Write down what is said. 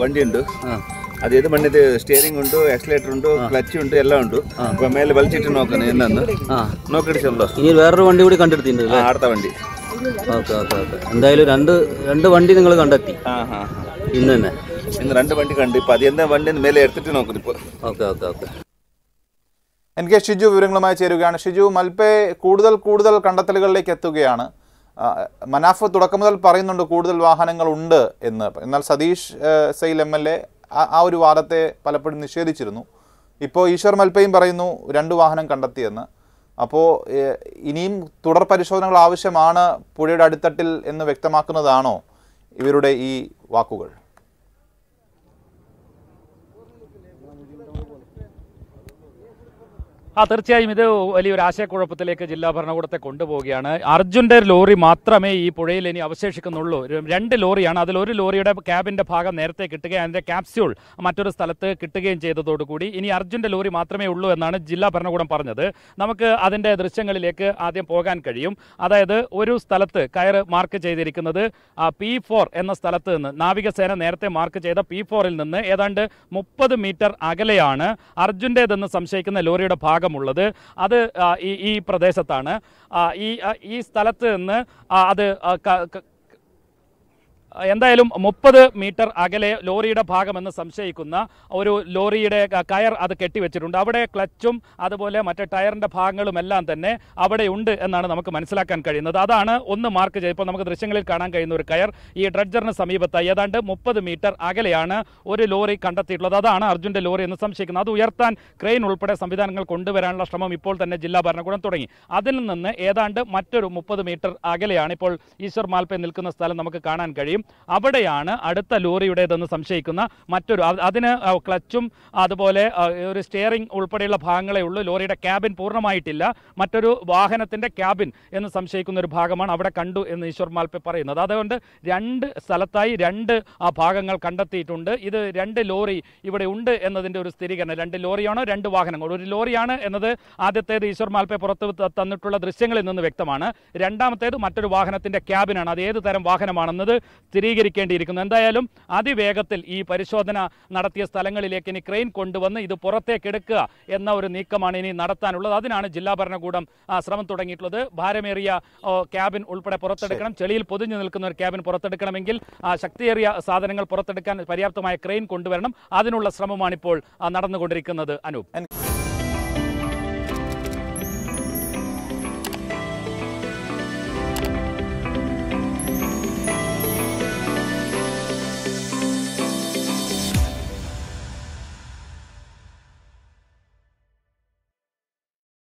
വണ്ടിയുണ്ട് അത് ഏത് മണ്ണിത് സ്റ്റിയറിംഗ് ഉണ്ട് എക്സലേറ്റർ ഉണ്ട് ക്ലച്ച് ഉണ്ട് എല്ലാം ഉണ്ട് അപ്പൊ മേലെ വലിച്ചിട്ട് നോക്കണം എന്നാന്ന് നോക്കടിച്ചല്ലോ ഇനി വേറൊരു വണ്ടി കൂടി കണ്ടെടുത്തിട്ടുണ്ട് അടുത്ത വണ്ടി ഓക്കെ ഓക്കെ ഓക്കെ എന്തായാലും രണ്ട് രണ്ട് വണ്ടി നിങ്ങൾ കണ്ടെത്തി ഇന്ന് തന്നെ ഇന്ന് രണ്ട് വണ്ടി കണ്ടു ഇപ്പൊ അത് എന്താ വണ്ടി മേലെ എടുത്തിട്ട് നോക്കുന്നു ഇപ്പൊ okay okay okay N K Shiju വിവരങ്ങളുമായി ചേരുകയാണ് ഷിജു മൽപ്പെ കൂടുതൽ കൂടുതൽ കണ്ടെത്തലുകളിലേക്ക് എത്തുകയാണ് മനാഫ് തുടക്കം മുതൽ പറയുന്നുണ്ട് കൂടുതൽ വാഹനങ്ങളുണ്ട് എന്ന് എന്നാൽ Satish Sail M L A ആ ഒരു വാദത്തെ പലപ്പോഴും നിഷേധിച്ചിരുന്നു ഇപ്പോൾ ഈശ്വർ മൽപ്പയും പറയുന്നു രണ്ട് വാഹനം കണ്ടെത്തിയെന്ന് അപ്പോൾ ഇനിയും തുടർ പരിശോധനകൾ ആവശ്യമാണ് പുഴയുടെ അടിത്തട്ടിൽ എന്ന് വ്യക്തമാക്കുന്നതാണോ ഇവരുടെ ഈ വാക്കുകൾ ആ തീർച്ചയായും ഇത് വലിയൊരു ആശയക്കുഴപ്പത്തിലേക്ക് ജില്ലാ ഭരണകൂടത്തെ കൊണ്ടുപോവുകയാണ് അർജുൻ്റെ ലോറി മാത്രമേ ഈ പുഴയിൽ ഇനി അവശേഷിക്കുന്നുള്ളൂ രണ്ട് ലോറിയാണ് അതിൽ ഒരു ലോറിയുടെ ക്യാബിൻ്റെ ഭാഗം നേരത്തെ കിട്ടുകയും അതിൻ്റെ ക്യാപ്സ്യൂൾ മറ്റൊരു സ്ഥലത്ത് കിട്ടുകയും ചെയ്തതോടുകൂടി ഇനി അർജുൻ്റെ ലോറി മാത്രമേ ഉള്ളൂ എന്നാണ് ജില്ലാ ഭരണകൂടം പറഞ്ഞത് നമുക്ക് അതിൻ്റെ ദൃശ്യങ്ങളിലേക്ക് ആദ്യം പോകാൻ കഴിയും അതായത് ഒരു സ്ഥലത്ത് കയർ മാർക്ക് ചെയ്തിരിക്കുന്നത് പി ഫോർ എന്ന സ്ഥലത്ത് നിന്ന് നാവികസേന നേരത്തെ മാർക്ക് ചെയ്ത പി ഫോറിൽ നിന്ന് ഏതാണ്ട് മുപ്പത് മീറ്റർ അകലെയാണ് അർജുൻ്റേതെന്ന് സംശയിക്കുന്ന ലോറിയുടെ ഭാഗം ഭാഗമുള്ളത് അത് ഈ ഈ പ്രദേശത്താണ് ഈ ഈ സ്ഥലത്ത് നിന്ന് അത് എന്തായാലും മുപ്പത് മീറ്റർ അകലെ ലോറിയുടെ ഭാഗമെന്ന് സംശയിക്കുന്ന ഒരു ലോറിയുടെ കയർ അത് കെട്ടിവെച്ചിട്ടുണ്ട് അവിടെ ക്ലച്ചും അതുപോലെ മറ്റേ ടയറിൻ്റെ ഭാഗങ്ങളും എല്ലാം തന്നെ അവിടെ ഉണ്ട് എന്നാണ് നമുക്ക് മനസ്സിലാക്കാൻ കഴിയുന്നത് അതാണ് ഒന്ന് മാർക്ക് ചെയ്ത് ഇപ്പോൾ നമുക്ക് ദൃശ്യങ്ങളിൽ കാണാൻ കഴിയുന്ന ഒരു കയർ ഈ ഡ്രഡ്ജറിന് സമീപത്തായി ഏതാണ്ട് മുപ്പത് മീറ്റർ അകലെയാണ് ഒരു ലോറി കണ്ടെത്തിയിട്ടുള്ളത് അതാണ് അർജുൻ്റെ ലോറി എന്ന് സംശയിക്കുന്നത് അത് ഉയർത്താൻ ക്രെയിൻ ഉൾപ്പെടെ സംവിധാനങ്ങൾ കൊണ്ടുവരാനുള്ള ശ്രമം ഇപ്പോൾ തന്നെ ജില്ലാ ഭരണകൂടം തുടങ്ങി അതിൽ നിന്ന് ഏതാണ്ട് മറ്റൊരു മുപ്പത് മീറ്റർ അകലെയാണ് ഇപ്പോൾ ഈശ്വർ മാൽപ്പെ നിൽക്കുന്ന സ്ഥലം നമുക്ക് കാണാൻ കഴിയും അവിടെയാണ് അടുത്ത ലോറിയുടേതെന്ന് സംശയിക്കുന്ന മറ്റൊരു അതിന് ക്ലച്ചും അതുപോലെ ഒരു സ്റ്റിയറിംഗ് ഉൾപ്പെടെയുള്ള ഭാഗങ്ങളേ ഉള്ളൂ ലോറിയുടെ ക്യാബിൻ പൂർണ്ണമായിട്ടില്ല മറ്റൊരു വാഹനത്തിൻ്റെ ക്യാബിൻ എന്ന് സംശയിക്കുന്ന ഒരു ഭാഗമാണ് അവിടെ കണ്ടു എന്ന് ഈശ്വർ മാൽപ്പ പറയുന്നത് അതുകൊണ്ട് രണ്ട് സ്ഥലത്തായി രണ്ട് ആ ഭാഗങ്ങൾ കണ്ടെത്തിയിട്ടുണ്ട് ഇത് രണ്ട് ലോറി ഇവിടെ ഉണ്ട് എന്നതിൻ്റെ ഒരു സ്ഥിരീകരണം രണ്ട് ലോറിയാണോ രണ്ട് വാഹനങ്ങൾ ഒരു ലോറിയാണ് എന്നത് ആദ്യത്തേത് ഈശ്വർ മാൽപ്പ പുറത്ത് തന്നിട്ടുള്ള ദൃശ്യങ്ങളിൽ നിന്ന് വ്യക്തമാണ് രണ്ടാമത്തേത് മറ്റൊരു വാഹനത്തിൻ്റെ ക്യാബിനാണ് അത് ഏത് തരം വാഹനമാണെന്നത് സ്ഥിരീകരിക്കേണ്ടിയിരിക്കുന്നു എന്തായാലും അതിവേഗത്തിൽ ഈ പരിശോധന നടത്തിയ സ്ഥലങ്ങളിലേക്ക് ഇനി ക്രെയിൻ കൊണ്ടുവന്ന് ഇത് പുറത്തേക്കെടുക്കുക എന്ന ഒരു നീക്കമാണ് ഇനി നടത്താനുള്ളത് അതിനാണ് ജില്ലാ ഭരണകൂടം ശ്രമം തുടങ്ങിയിട്ടുള്ളത് ഭാരമേറിയ ക്യാബിൻ ഉൾപ്പെടെ പുറത്തെടുക്കണം ചെളിയിൽ പൊതിഞ്ഞു നിൽക്കുന്ന ഒരു ക്യാബിൻ പുറത്തെടുക്കണമെങ്കിൽ ശക്തിയേറിയ സാധനങ്ങൾ പുറത്തെടുക്കാൻ പര്യാപ്തമായ ക്രെയിൻ കൊണ്ടുവരണം അതിനുള്ള ശ്രമമാണിപ്പോൾ നടന്നുകൊണ്ടിരിക്കുന്നത് അനൂപ്